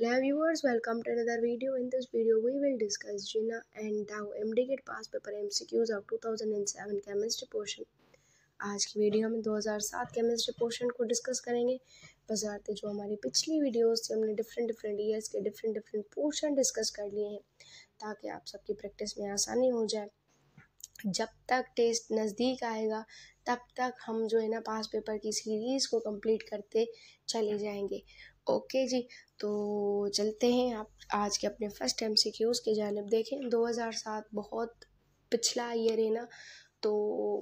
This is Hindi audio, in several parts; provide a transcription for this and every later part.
Hello viewers, welcome to another video. In this video, we will discuss Jinnah and Dow Gate Pass paper MCQs of 2007 chemistry portion. आज की वीडियो में 2007 केमिस्ट्री पोर्शन को डिस्कस करेंगे बाजार जो हमारी पिछली वीडियोस थी हमने डिफरेंट डिफरेंट ईयर्स के डिफरेंट डिफरेंट पोर्शन डिस्कस कर लिए हैं ताकि आप सबकी प्रैक्टिस में आसानी हो जाए जब तक टेस्ट नज़दीक आएगा तब तक हम जो है ना पास पेपर की सीरीज़ को कंप्लीट करते चले जाएंगे ओके जी तो चलते हैं आप आज के अपने फ़र्स्ट एम सी क्यूज़ की जानब देखें 2007 बहुत पिछला ईयर है ना तो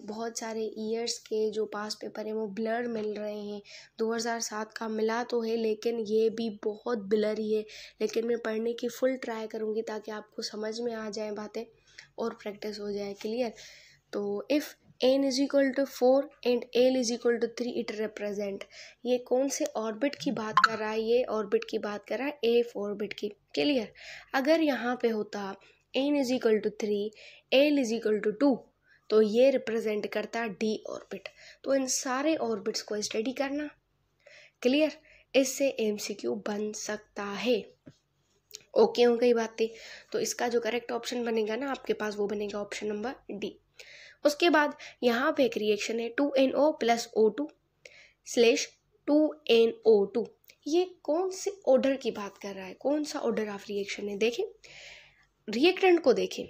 बहुत सारे ईयर्स के जो पास पेपर हैं वो ब्लर मिल रहे हैं 2007 का मिला तो है लेकिन ये भी बहुत ब्लर ही है लेकिन मैं पढ़ने की फुल ट्राई करूँगी ताकि आपको समझ में आ जाए बातें और प्रैक्टिस हो जाए क्लियर तो if N is equal to four and L is equal to three it represent ये कौन से ऑर्बिट की बात कर रहा है ये ऑर्बिट की बात कर रहा है एफ ऑर्बिट की क्लियर अगर यहाँ पे होता N is equal to three L is equal to two तो ये रिप्रेजेंट करता डी ऑर्बिट तो इन सारे ऑर्बिट्स को स्टडी करना क्लियर इससे एम सी क्यू बन सकता है ओके हो गई बातें तो इसका जो करेक्ट ऑप्शन बनेगा ना आपके पास वो बनेगा ऑप्शन नंबर डी उसके बाद यहाँ पे एक रिएक्शन है two N O plus O two slash two N O two ये कौन से ऑर्डर की बात कर रहा है कौन सा ऑर्डर ऑफ रिएक्शन है देखें रिएक्टेंट को देखें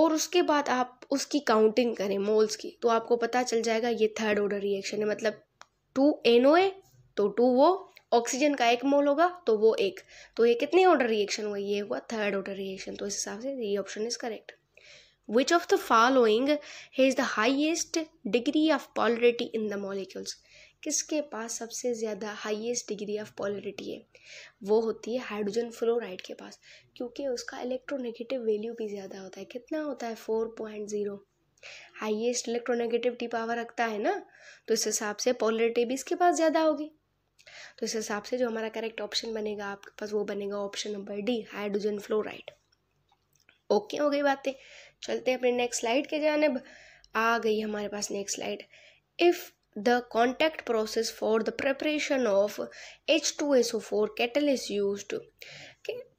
और उसके बाद आप उसकी काउंटिंग करें मोल्स की तो आपको पता चल जाएगा ये थर्ड ऑर्डर रिएक्शन है मतलब टू एन ओ ए तो टू वो ऑक्सीजन का एक मोल होगा तो वो एक तो ये कितने ऑर्डर रिएक्शन हुआ ये हुआ थर्ड ऑर्डर रिएक्शन तो इस हिसाब से ये option is correct Which of the following has the highest degree of polarity in the molecules? किसके पास सबसे ज़्यादा हाईएस्ट डिग्री ऑफ पॉलरिटी है वो होती है हाइड्रोजन फ्लोराइड के पास क्योंकि उसका इलेक्ट्रोनेगेटिव वैल्यू भी ज़्यादा होता है कितना होता है four point zero highest electronegativity power रखता है ना तो इस हिसाब से पॉलरिटी भी इसके पास ज़्यादा होगी तो इस हिसाब से जो हमारा करेक्ट ऑप्शन बनेगा आपके पास वो बनेगा option number D hydrogen fluoride okay हो गई बातें चलते हैं अपने नेक्स्ट स्लाइड के जानब आ गई हमारे पास next slide if the contact process for the contact process for the preparation of H2SO4 catalyst use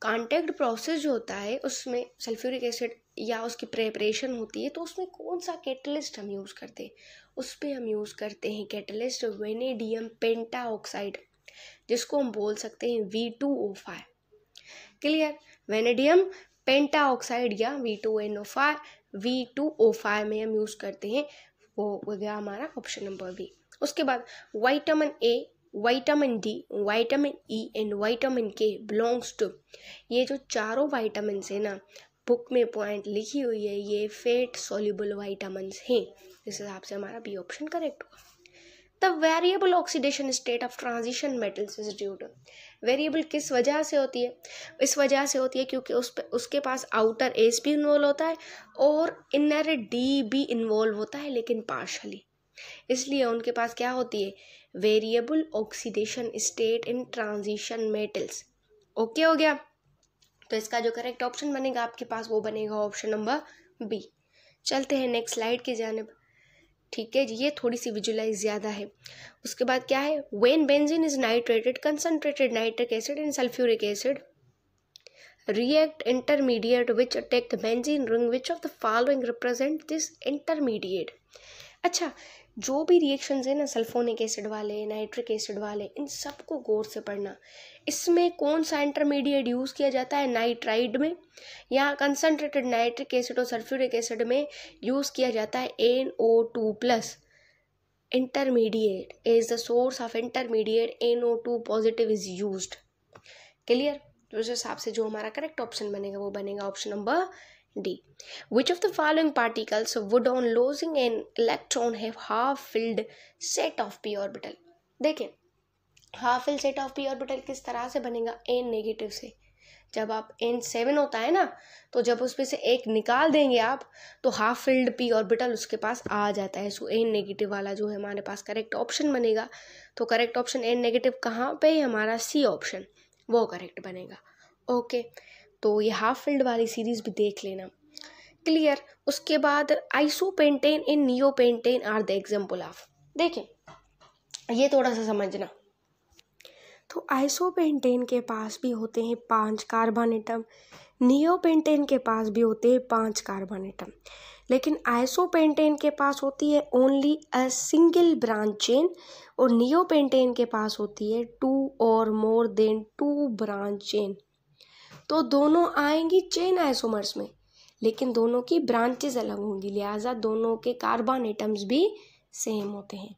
contact process जो होता है उसमें सल्फ्यूरिक एसिड या उसकी प्रेपरेशन होती है तो उसमें कौन सा कैटलिस्ट हम यूज़ करते हैं उस पर हम यूज़ करते हैं कैटलिस्ट वेनेडियम पेंटा ऑक्साइड जिसको हम बोल सकते हैं V two O five clear vanadium penta oxide या V two N O five V two O five में हम यूज़ करते हैं वो हो गया हमारा ऑप्शन नंबर बी उसके बाद vitamin A vitamin D vitamin E and vitamin K belongs to ये जो चारों वाइटामिन है ना बुक में पॉइंट लिखी हुई है ये फेट सोल्यूबल वाइटामस हैं इस हिसाब से हमारा बी ऑप्शन करेक्ट होगा the variable oxidation state of transition metals is to variable किस वजह से होती है इस वजह से होती है क्योंकि उस पर उसके पास आउटर एस भी इन्वॉल्व होता है और इनर डी भी इन्वॉल्व होता है लेकिन पार्शली इसलिए उनके पास क्या होती है variable oxidation state in transition metals okay हो गया तो इसका जो करेक्ट ऑप्शन बनेगा आपके पास वो बनेगा ऑप्शन नंबर बी चलते हैं नेक्स्ट स्लाइड की जानब ठीक है ये थोड़ी सी विजुलाइज ज़्यादा है उसके बाद क्या है when benzene is nitrated concentrated nitric acid and sulphuric acid react intermediate which attack benzene ring which of the following represent this intermediate अच्छा जो भी रिएक्शंस हैं ना सल्फोनिक एसिड वाले नाइट्रिक एसिड वाले इन सबको गौर से पढ़ना इसमें कौन सा इंटरमीडिएट यूज़ किया जाता है नाइट्राइड में या कंसनट्रेटेड नाइट्रिक एसिड और सल्फ्यूरिक एसिड में यूज़ किया जाता है N O two plus intermediate is the source of intermediate N O two positive is use clear तो उस हिसाब से जो हमारा करेक्ट ऑप्शन बनेगा वो बनेगा option number D which of the following particles would on losing an electron have half filled set of P orbital देखें half filled set of P orbital किस तरह से बनेगा एन नेगेटिव से जब आप एन सेवन होता है ना तो जब उसमें से एक निकाल देंगे आप तो हाफ फिल्ड पी ऑर्बिटल उसके पास आ जाता है सो एन नेगेटिव वाला जो है हमारे पास करेक्ट ऑप्शन बनेगा तो करेक्ट ऑप्शन एन नेगेटिव कहाँ पे हमारा सी ऑप्शन वो करेक्ट बनेगा ओके okay. तो ये हाफ फील्ड वाली सीरीज़ भी देख लेना क्लियर उसके बाद iso pentane in neo pentane are the example of देखें ये थोड़ा सा समझना तो आइसो पेंटेन के पास भी होते हैं पांच कार्बन एटम नियो पेंटेन के पास भी होते हैं पांच कार्बन एटम लेकिन आइसो पेंटेन के पास होती है only a single branch chain और नियो पेंटेन के पास होती है टू और more than two branch chain तो दोनों आएंगी चेन आइसोमर्स में लेकिन दोनों की ब्रांचेज अलग होंगी लिहाजा दोनों के कार्बन एटम्स भी सेम होते हैं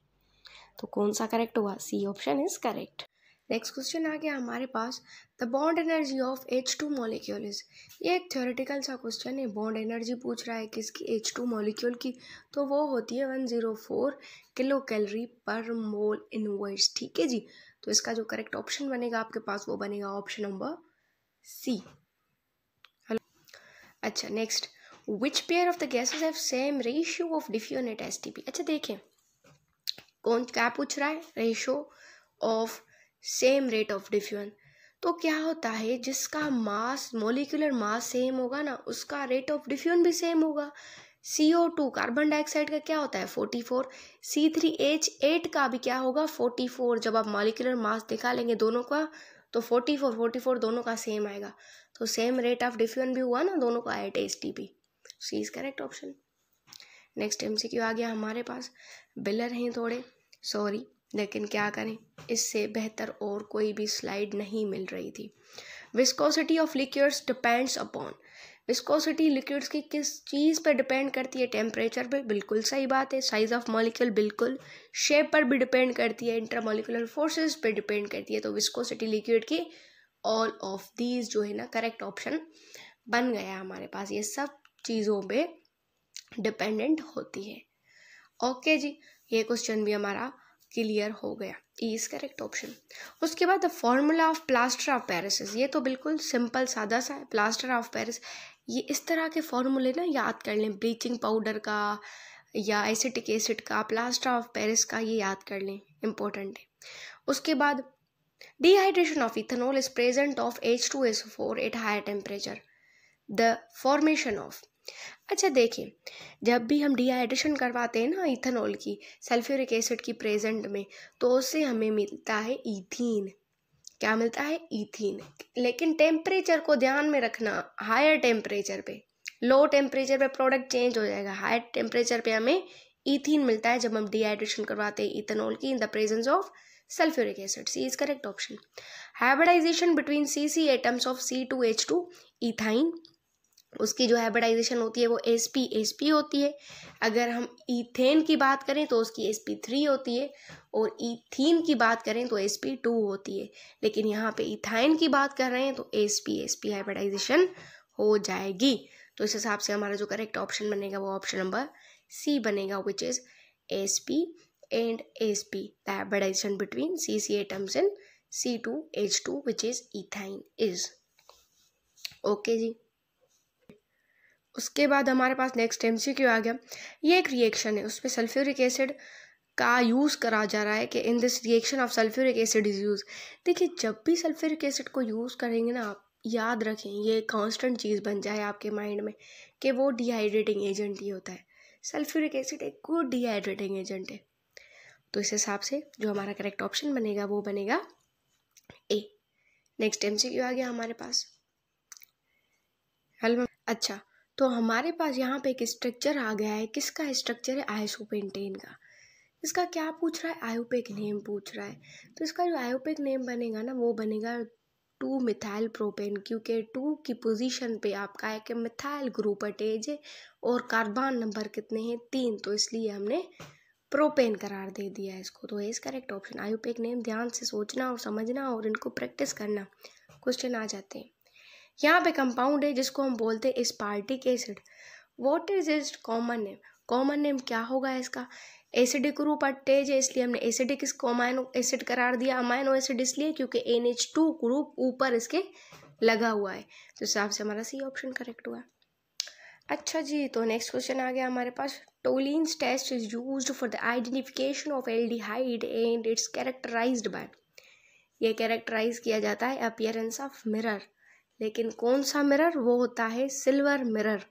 तो कौन सा करेक्ट हुआ C option is correct next question आ गया हमारे पास the bond energy of H two molecule is ये एक थ्योरेटिकल सा क्वेश्चन है बॉन्ड एनर्जी पूछ रहा है किसकी एच टू मोलिक्यूल की तो वो होती है one zero four kilo calorie per mole inverse ठीक है जी तो इसका जो करेक्ट ऑप्शन बनेगा आपके पास वो बनेगा ऑप्शन नंबर सी हेलो अच्छा next which pair of the gases have same ratio of diffusion at S T P अच्छा देखें कौन क्या पूछ रहा है ratio of same rate of diffusion तो क्या होता है जिसका मास मोलिकुलर मास सेम होगा ना उसका रेट ऑफ डिफ्यून भी सेम होगा C O two carbon dioxide का क्या होता है forty four C three H eight का भी क्या होगा फोर्टी फोर जब आप मोलिकुलर मास दिखा लेंगे दोनों का तो फोर्टी फोर फोर्टी फोर दोनों का सेम आएगा तो सेम रेट ऑफ डिफ्यूजन भी हुआ ना दोनों का आया टेस्टी भी C is correct option next एम आ गया हमारे पास बिलर हैं थोड़े सॉरी लेकिन क्या करें इससे बेहतर और कोई भी स्लाइड नहीं मिल रही थी viscosity of liquors depends upon viscosity liquids की किस चीज़ पर डिपेंड करती है टेम्परेचर पर बिल्कुल सही बात है साइज ऑफ मॉलिक्यूल बिल्कुल शेप पर भी डिपेंड करती है इंटरमोलिकुलर फोर्सेज पर डिपेंड करती है तो विस्कोसिटी लिक्विड की ऑल ऑफ दीज जो है ना करेक्ट ऑप्शन बन गया हमारे पास ये सब चीज़ों पर डिपेंडेंट होती है ओके जी ये क्वेश्चन भी हमारा क्लियर हो गया ई इज़ करेक्ट ऑप्शन उसके बाद the formula of plaster of Paris ये तो बिल्कुल सिंपल सादा सा है प्लास्टर ऑफ पेरिस ये इस तरह के फॉर्मूले ना याद कर लें ब्लीचिंग पाउडर का या एसिटिक एसिड का प्लास्टर ऑफ पेरिस का ये याद कर लें इम्पोर्टेंट है उसके बाद dehydration of ethanol is present of H two S four at higher temperature the formation of अच्छा देखिए जब भी हम डिहाइड्रेशन करवाते हैं ना इथेनॉल की सल्फ्यूरिक एसिड की प्रेजेंट में तो उससे हमें मिलता है इथीन क्या मिलता है इथिन लेकिन टेम्परेचर को ध्यान में रखना हायर टेम्परेचर पे लो टेम्परेचर पे प्रोडक्ट चेंज हो जाएगा हायर टेम्परेचर पे हमें इथिन मिलता है जब हम डिहाइड्रेशन करवाते हैं इथेनॉल की in the presence of sulphuric acid C is correct option hybridisation between C C atoms of C two H two ethyne उसकी जो हाइब्रिडाइजेशन होती है वो एस पी एस पी होती है अगर हम ईथेन की बात करें तो उसकी एस पी थ्री होती है और ईथीन की बात करें तो एस पी टू होती है लेकिन यहाँ पे इथाइन की बात कर रहे हैं तो S P S P hybridisation हो जाएगी तो इस हिसाब से हमारा जो करेक्ट ऑप्शन बनेगा वो ऑप्शन नंबर सी बनेगा which is S P and S P the hybridization between C C atoms and C two H two which is ethyne is okay जी उसके बाद हमारे पास नेक्स्ट एम आ गया ये एक रिएक्शन है उसमें सल्फ्यूरिक एसिड का यूज़ करा जा रहा है कि in this reaction of sulphuric acid is use देखिए जब भी सल्फ्यूरिक एसिड को यूज़ करेंगे ना आप याद रखें ये कांस्टेंट चीज़ बन जाए आपके माइंड में कि वो डिहाइड्रेटिंग एजेंट ही होता है सल्फ्यूरिक एसिड एक गुड डिहाइड्रेटिंग एजेंट है तो इस हिसाब से जो हमारा करेक्ट ऑप्शन बनेगा वो बनेगा ए नेक्स्ट एम आ गया हमारे पास हल अच्छा तो हमारे पास यहाँ पे एक स्ट्रक्चर आ गया है किसका स्ट्रक्चर है आइसोपेंटेन का इसका क्या पूछ रहा है आयोपेक नेम पूछ रहा है तो इसका जो आयोपेक नेम बनेगा ना वो बनेगा टू मिथाइल प्रोपेन क्योंकि टू की पोजीशन पे आपका है कि मिथाइल ग्रुप अटेज है और कार्बन नंबर कितने हैं तीन तो इसलिए हमने प्रोपेन करार दे दिया है इसको तो इस करेक्ट ऑप्शन आयोपेक नेम ध्यान से सोचना और समझना और इनको प्रैक्टिस करना क्वेश्चन आ जाते हैं यहाँ पे कंपाउंड है जिसको हम बोलते हैं aspartic acid what is is common name common name क्या होगा इसका एसिडिक रूप अटेज है इसलिए हमने एसिडिक इसको अमाइनो एसिड करार दिया अमाइनो एसिड इसलिए क्योंकि एन एच टू ग्रुप ऊपर इसके लगा हुआ है तो हिसाब से हमारा सी ऑप्शन करेक्ट हुआ अच्छा जी तो नेक्स्ट क्वेश्चन आ गया हमारे पास Tollens test is use for the identification of hyde and its characterize by ये कैरेक्टराइज किया जाता है अपियरेंस ऑफ मिरर लेकिन कौन सा मिरर वो होता है silver mirror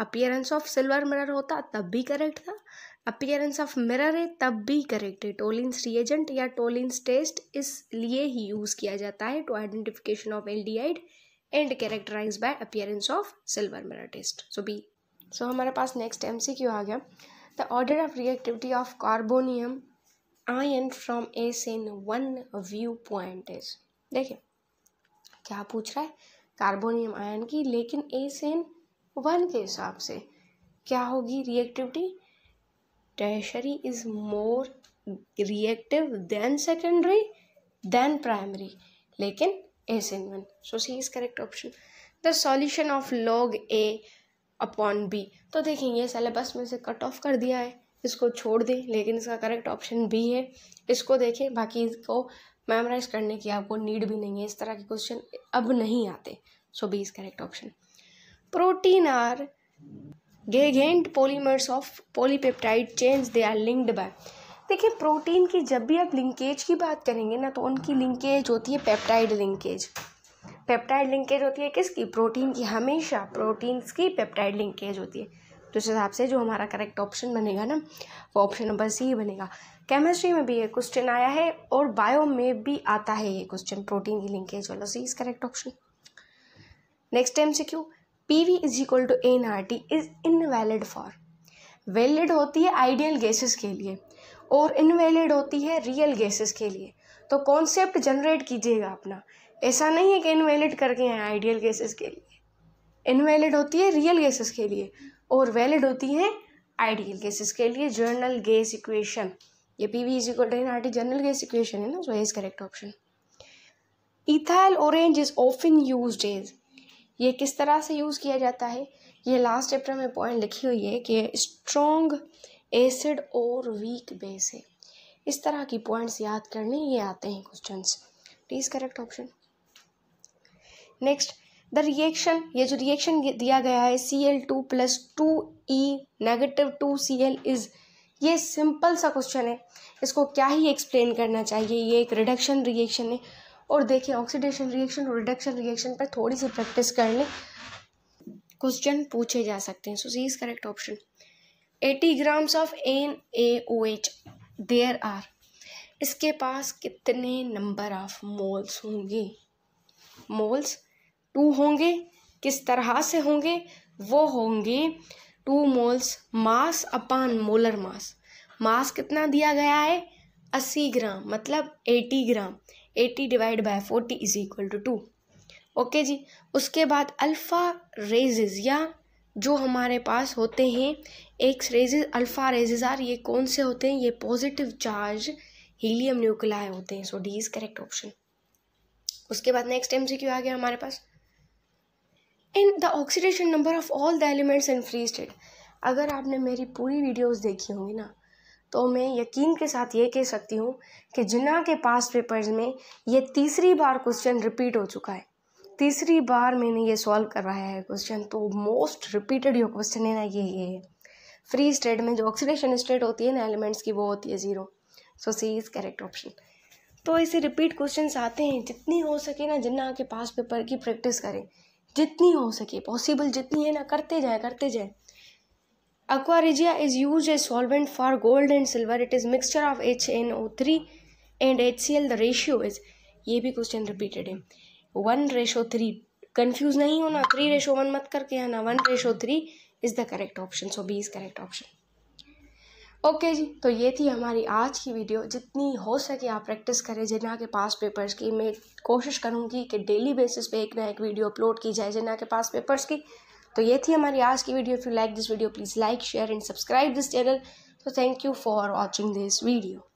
appearance of silver mirror होता तब भी करेक्ट था अपियरेंस ऑफ मिरर है तब भी करेक्ट है टोलिन्स रिएजेंट या टोलिन्स टेस्ट इसलिए ही यूज़ किया जाता है to identification of aid and characterize by appearance of silver mirror test so B so हमारे पास नेक्स्ट एम सी क्यू आ गया the order of reactivity of carbonium ion from S N one view point is देखिए क्या पूछ रहा है कार्बोनियम आयन की लेकिन एस एन वन के हिसाब से क्या होगी reactivity tertiary is more reactive than secondary than primary लेकिन S N one so C is correct option the solution of log A upon B तो देखें ये सिलेबस में से कट ऑफ कर दिया है इसको छोड़ दें लेकिन इसका करेक्ट ऑप्शन बी है इसको देखें बाकी इसको मेमोराइज करने की आपको नीड भी नहीं है इस तरह के क्वेश्चन अब नहीं आते so B is correct option protein are giant polymers of polypeptide chains they are linked by देखिए प्रोटीन की जब भी आप लिंकेज की बात करेंगे ना तो उनकी लिंकेज होती है पेप्टाइड लिंकेज पेप्टाइड लिंकेज होती है किसकी प्रोटीन की हमेशा प्रोटीन्स की पेप्टाइड लिंकेज होती है तो इस हिसाब से जो हमारा करेक्ट ऑप्शन बनेगा ना वो ऑप्शन नंबर सी बनेगा केमिस्ट्री में भी ये क्वेश्चन आया है और बायो में भी आता है ये क्वेश्चन प्रोटीन की लिंकेज वाला C is correct option next time से क्यों P V is equal to N R T is invalid for valid होती है आइडियल गैसेस के लिए और इनवैलिड होती है रियल गैसेस के लिए तो कॉन्सेप्ट जनरेट कीजिएगा अपना ऐसा नहीं है कि इनवैलिड करके हैं आइडियल गैसेस के लिए इनवैलिड होती है रियल गैसेस के लिए और वैलिड होती हैं आइडियल केसेस के लिए जर्नल गेस इक्वेशन ये P V is equal to R T general gas equation है ना so is correct option ethyl orange is often use is ये किस तरह से यूज़ किया जाता है ये लास्ट चैप्टर में पॉइंट लिखी हुई है कि स्ट्रॉन्ग एसिड और वीक बेस है इस तरह की पॉइंट्स याद करने ये आते हैं question please correct option next the reaction ये जो रिएक्शन दिया गया है C L two plus two E negative two C L is ये सिंपल सा क्वेश्चन है इसको क्या ही एक्सप्लेन करना चाहिए ये एक रिडक्शन रिएक्शन है और देखिए ऑक्सीडेशन रिएक्शन और रिडक्शन रिएक्शन पर थोड़ी सी प्रैक्टिस कर लें क्वेश्चन पूछे जा सकते हैं so C is correct option eighty grams of N A O H there are इसके पास कितने नंबर ऑफ मोल्स होंगे मोल्स टू होंगे किस तरह से होंगे वो होंगे two moles mass upon molar mass mass कितना दिया गया है अस्सी ग्राम मतलब eighty gram eighty divide by forty is equal to two okay जी उसके बाद अल्फ़ा रेजेज या जो हमारे पास होते हैं एक रेजेज अल्फ़ा रेजेज आर ये कौन से होते हैं ये पॉजिटिव चार्ज हीलियम न्यूक्लाई होते हैं so D is correct option उसके बाद नेक्स्ट एम से क्यों आ गया हमारे पास and the oxidation number of all the elements in free state अगर आपने मेरी पूरी वीडियोस देखी होंगी ना तो मैं यकीन के साथ ये कह सकती हूँ कि जिन्ना के पास पेपर्स में ये तीसरी बार क्वेश्चन रिपीट हो चुका है तीसरी बार मैंने ये सॉल्व करवाया है क्वेश्चन तो मोस्ट रिपीटेड जो क्वेश्चन है ना ये ये है फ्री स्टेट में जो ऑक्सीडेशन स्टेट होती है ना एलिमेंट्स की वो होती है zero so C is correct option तो ऐसे रिपीट क्वेश्चन आते हैं जितनी हो सके ना जिन्ना के पास पेपर की प्रैक्टिस करें जितनी हो सके पॉसिबल जितनी है ना करते जाए करते जाए is use a solvent for gold and silver it is mixture of H N O three and H C L the ratio is ये भी क्वेश्चन रिपीटेड है वन रेशो थ्री कन्फ्यूज नहीं होना थ्री रेशो वन मत करके है ना one ratio three is the correct option so B is correct option okay जी तो ये थी हमारी आज की वीडियो जितनी हो सके आप प्रैक्टिस करें जिना के पास पेपर्स की मैं कोशिश करूँगी कि डेली बेसिस पे एक ना एक वीडियो अपलोड की जाए जिना के पास पेपर्स की तो ये थी हमारी आज की video if you like this video please like share and subscribe this channel तो thank you for watching this video